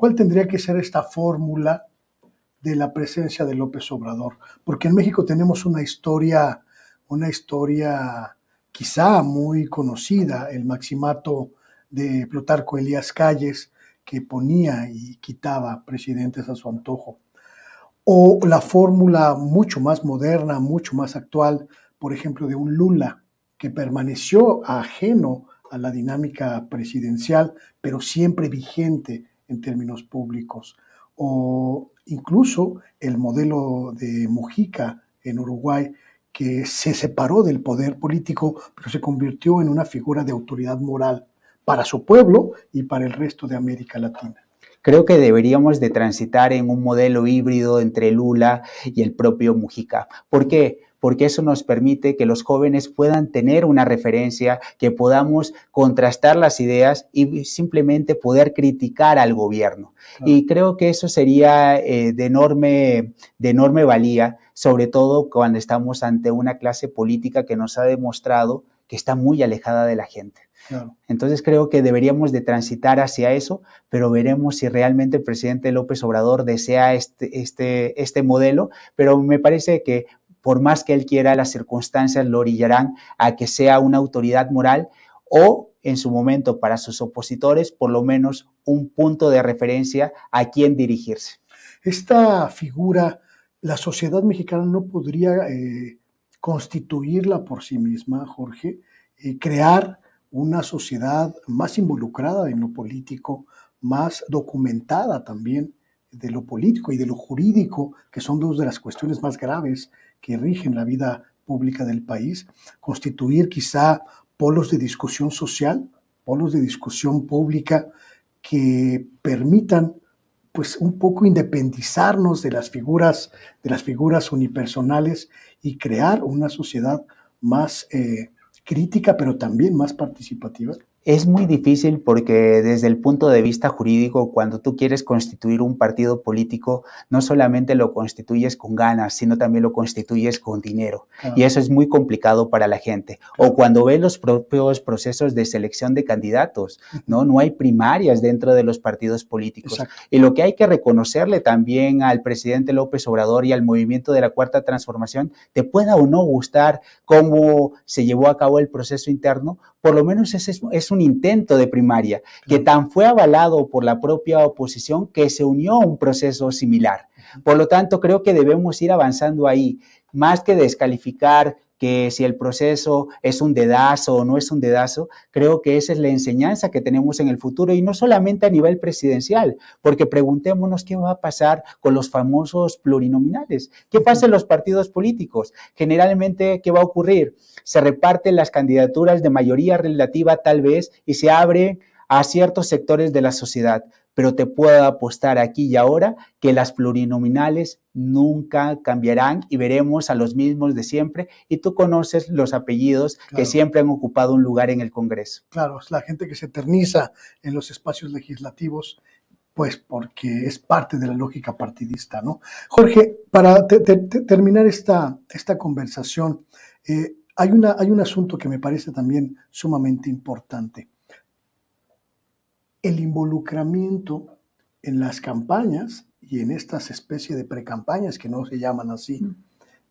¿Cuál tendría que ser esta fórmula de la presencia de López Obrador? Porque en México tenemos una historia, una historia quizá muy conocida, el maximato de Plutarco Elías Calles, que ponía y quitaba presidentes a su antojo. O la fórmula mucho más moderna, mucho más actual, por ejemplo, de un Lula, que permaneció ajeno a la dinámica presidencial, pero siempre vigente en términos públicos, o incluso el modelo de Mujica en Uruguay, que se separó del poder político, pero se convirtió en una figura de autoridad moral para su pueblo y para el resto de América Latina creo que deberíamos de transitar en un modelo híbrido entre Lula y el propio Mujica. ¿Por qué? porque eso nos permite que los jóvenes puedan tener una referencia, que podamos contrastar las ideas y simplemente poder criticar al gobierno. Y creo que eso sería eh, de, enorme, de enorme valía, sobre todo cuando estamos ante una clase política que nos ha demostrado que está muy alejada de la gente. Entonces creo que deberíamos de transitar hacia eso, pero veremos si realmente el presidente López Obrador desea este, este, este modelo, pero me parece que por más que él quiera, las circunstancias lo orillarán a que sea una autoridad moral o, en su momento, para sus opositores, por lo menos un punto de referencia a quien dirigirse. Esta figura, la sociedad mexicana no podría eh, constituirla por sí misma, Jorge, y eh, crear una sociedad más involucrada en lo político, más documentada también de lo político y de lo jurídico, que son dos de las cuestiones más graves que rigen la vida pública del país, constituir quizá polos de discusión social, polos de discusión pública que permitan pues un poco independizarnos de las figuras de las figuras unipersonales y crear una sociedad más eh, crítica pero también más participativa es muy difícil porque desde el punto de vista jurídico, cuando tú quieres constituir un partido político, no solamente lo constituyes con ganas, sino también lo constituyes con dinero. Y eso es muy complicado para la gente. O cuando ve los propios procesos de selección de candidatos, ¿no? No hay primarias dentro de los partidos políticos. Y lo que hay que reconocerle también al presidente López Obrador y al movimiento de la Cuarta Transformación, te pueda o no gustar cómo se llevó a cabo el proceso interno, por lo menos es, un intento de primaria, que tan fue avalado por la propia oposición que se unió a un proceso similar. Por lo tanto, creo que debemos ir avanzando ahí, más que descalificar que si el proceso es un dedazo o no es un dedazo, creo que esa es la enseñanza que tenemos en el futuro y no solamente a nivel presidencial, porque preguntémonos qué va a pasar con los famosos plurinominales, qué pasa en los partidos políticos. Generalmente, ¿qué va a ocurrir? Se reparten las candidaturas de mayoría relativa tal vez y se abre a ciertos sectores de la sociedad, pero te puedo apostar aquí y ahora que las plurinominales nunca cambiarán y veremos a los mismos de siempre. Y tú conoces los apellidos que siempre han ocupado un lugar en el Congreso. Claro, es la gente que se eterniza en los espacios legislativos pues porque es parte de la lógica partidista, ¿no? Jorge, para terminar esta, esta conversación, eh, hay, una, hay un asunto que me parece también sumamente importante el involucramiento en las campañas y en estas especies de precampañas que no se llaman así, mm.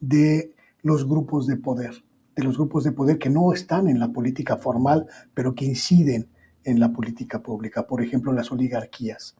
de los grupos de poder, de los grupos de poder que no están en la política formal, pero que inciden en la política pública, por ejemplo, las oligarquías,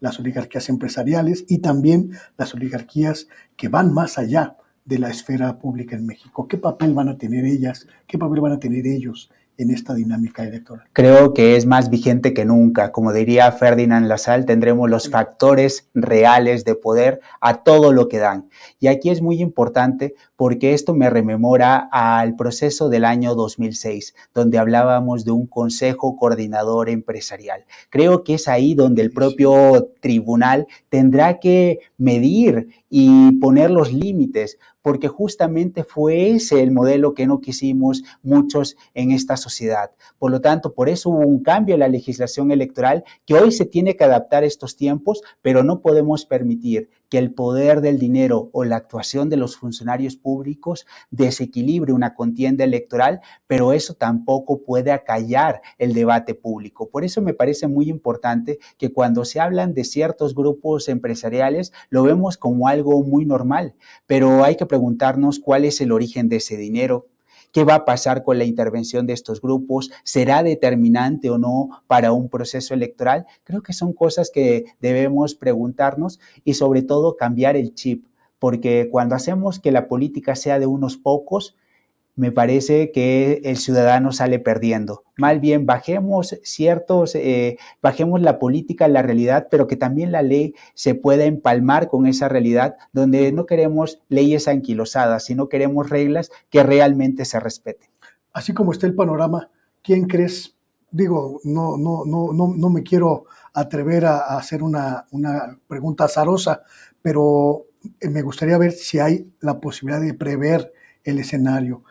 las oligarquías empresariales y también las oligarquías que van más allá de la esfera pública en México. ¿Qué papel van a tener ellas? ¿Qué papel van a tener ellos en esta dinámica electoral. Creo que es más vigente que nunca. Como diría Ferdinand Lassalle, tendremos los factores reales de poder a todo lo que dan. Y aquí es muy importante porque esto me rememora al proceso del año 2006, donde hablábamos de un consejo coordinador empresarial. Creo que es ahí donde el propio tribunal tendrá que medir y poner los límites, porque justamente fue ese el modelo que no quisimos muchos en esta sociedad. Por lo tanto, por eso hubo un cambio en la legislación electoral que hoy se tiene que adaptar a estos tiempos, pero no podemos permitir que el poder del dinero o la actuación de los funcionarios públicos desequilibre una contienda electoral, pero eso tampoco puede acallar el debate público. Por eso me parece muy importante que cuando se hablan de ciertos grupos empresariales, lo vemos como algo muy normal, pero hay que preguntarnos cuál es el origen de ese dinero, ¿Qué va a pasar con la intervención de estos grupos? ¿Será determinante o no para un proceso electoral? Creo que son cosas que debemos preguntarnos y sobre todo cambiar el chip, porque cuando hacemos que la política sea de unos pocos, me parece que el ciudadano sale perdiendo. Mal bien, bajemos ciertos, eh, bajemos la política, la realidad, pero que también la ley se pueda empalmar con esa realidad, donde no queremos leyes anquilosadas, sino queremos reglas que realmente se respeten. Así como está el panorama, ¿quién crees? Digo, no, no, no, no, no me quiero atrever a, hacer una, una pregunta azarosa, pero me gustaría ver si hay la posibilidad de prever el escenario.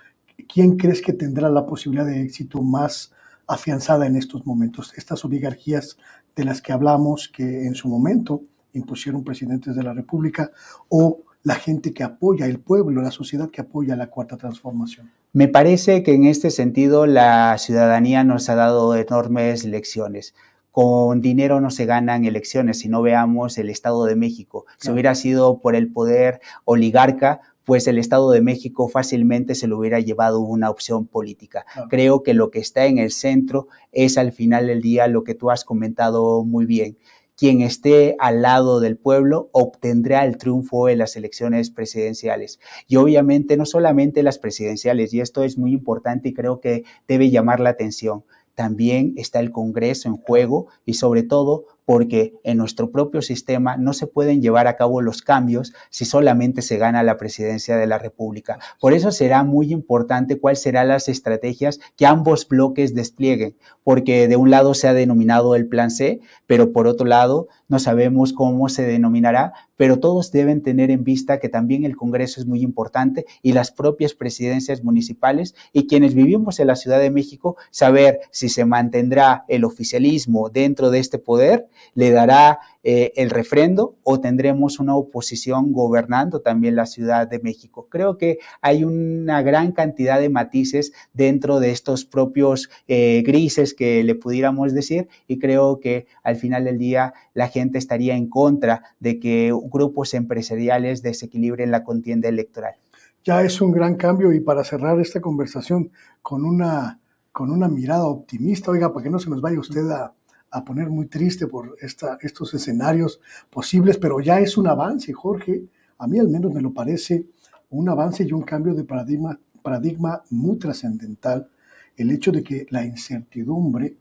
¿quién crees que tendrá la posibilidad de éxito más afianzada en estos momentos? Estas oligarquías de las que hablamos, que en su momento impusieron presidentes de la República, o la gente que apoya, el pueblo, la sociedad que apoya la cuarta transformación. Me parece que en este sentido la ciudadanía nos ha dado enormes lecciones. Con dinero no se ganan elecciones, si no veamos el Estado de México. Si hubiera sido por el poder oligarca, pues el Estado de México fácilmente se lo hubiera llevado una opción política. Creo que lo que está en el centro es al final del día lo que tú has comentado muy bien. Quien esté al lado del pueblo obtendrá el triunfo en las elecciones presidenciales. Y obviamente no solamente las presidenciales, y esto es muy importante y creo que debe llamar la atención también está el Congreso en juego y sobre todo porque en nuestro propio sistema no se pueden llevar a cabo los cambios si solamente se gana la presidencia de la República. Por eso será muy importante cuáles serán las estrategias que ambos bloques desplieguen, porque de un lado se ha denominado el plan C, pero por otro lado no sabemos cómo se denominará, pero todos deben tener en vista que también el Congreso es muy importante y las propias presidencias municipales y quienes vivimos en la Ciudad de México, saber si se mantendrá el oficialismo dentro de este poder le dará eh, el refrendo o tendremos una oposición gobernando también la Ciudad de México. Creo que hay una gran cantidad de matices dentro de estos propios eh, grises que le pudiéramos decir y creo que al final del día la gente estaría en contra de que grupos empresariales desequilibren la contienda electoral. Ya es un gran cambio y para cerrar esta conversación con una, con una mirada optimista, oiga, para que no se nos vaya usted a, a poner muy triste por estos escenarios posibles, pero ya es un avance, Jorge. A mí al menos me lo parece un avance y un cambio de paradigma, paradigma muy trascendental. El hecho de que la incertidumbre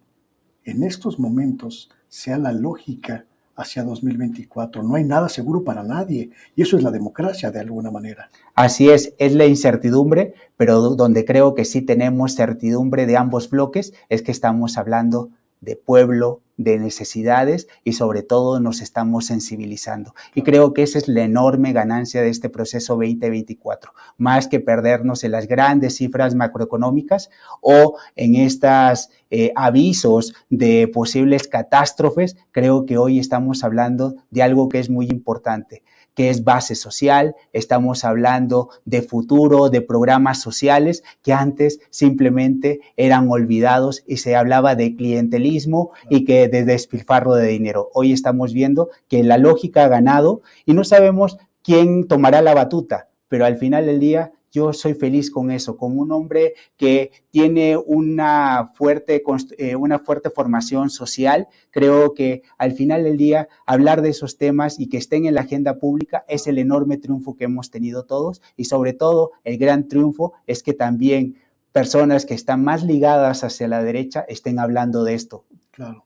en estos momentos sea la lógica hacia 2024. No hay nada seguro para nadie y eso es la democracia de alguna manera. Así es, es la incertidumbre, pero donde creo que sí tenemos certidumbre de ambos bloques es que estamos hablando de pueblo, de necesidades y sobre todo nos estamos sensibilizando. Y creo que esa es la enorme ganancia de este proceso 2024, más que perdernos en las grandes cifras macroeconómicas o en estos eh, avisos de posibles catástrofes, creo que hoy estamos hablando de algo que es muy importante, que es base social, estamos hablando de futuro, de programas sociales que antes simplemente eran olvidados y se hablaba de clientelismo y que de despilfarro de dinero. Hoy estamos viendo que la lógica ha ganado y no sabemos quién tomará la batuta, pero al final del día yo soy feliz con eso, como un hombre que tiene una fuerte, eh, una fuerte formación social. Creo que al final del día hablar de esos temas y que estén en la agenda pública es el enorme triunfo que hemos tenido todos y sobre todo el gran triunfo es que también personas que están más ligadas hacia la derecha estén hablando de esto. Claro,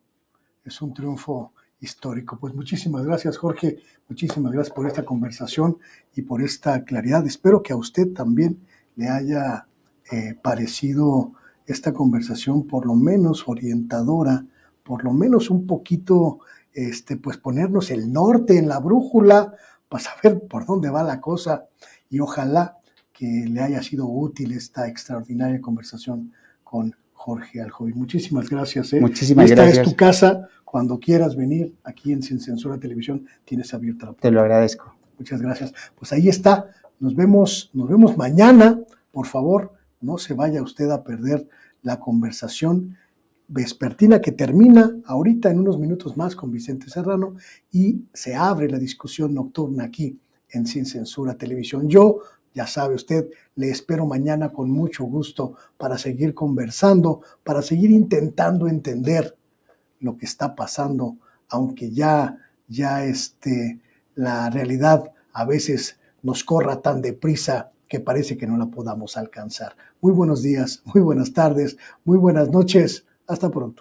es un triunfo histórico. Pues muchísimas gracias, Jorge. Muchísimas gracias por esta conversación y por esta claridad. Espero que a usted también le haya eh, parecido esta conversación por lo menos orientadora, por lo menos un poquito, este, pues ponernos el norte en la brújula para saber por dónde va la cosa y ojalá que le haya sido útil esta extraordinaria conversación con Jorge Aljoy. Muchísimas gracias. ¿eh? Muchísimas Esta gracias. Esta es tu casa. Cuando quieras venir aquí en Sin Censura Televisión, tienes abierta la puerta. Te lo agradezco. Muchas gracias. Pues ahí está. Nos vemos, nos vemos mañana. Por favor, no se vaya usted a perder la conversación vespertina que termina ahorita en unos minutos más con Vicente Serrano y se abre la discusión nocturna aquí en Sin Censura Televisión. Yo ya sabe usted, le espero mañana con mucho gusto para seguir conversando, para seguir intentando entender lo que está pasando, aunque ya, ya este, la realidad a veces nos corra tan deprisa que parece que no la podamos alcanzar. Muy buenos días, muy buenas tardes, muy buenas noches. Hasta pronto.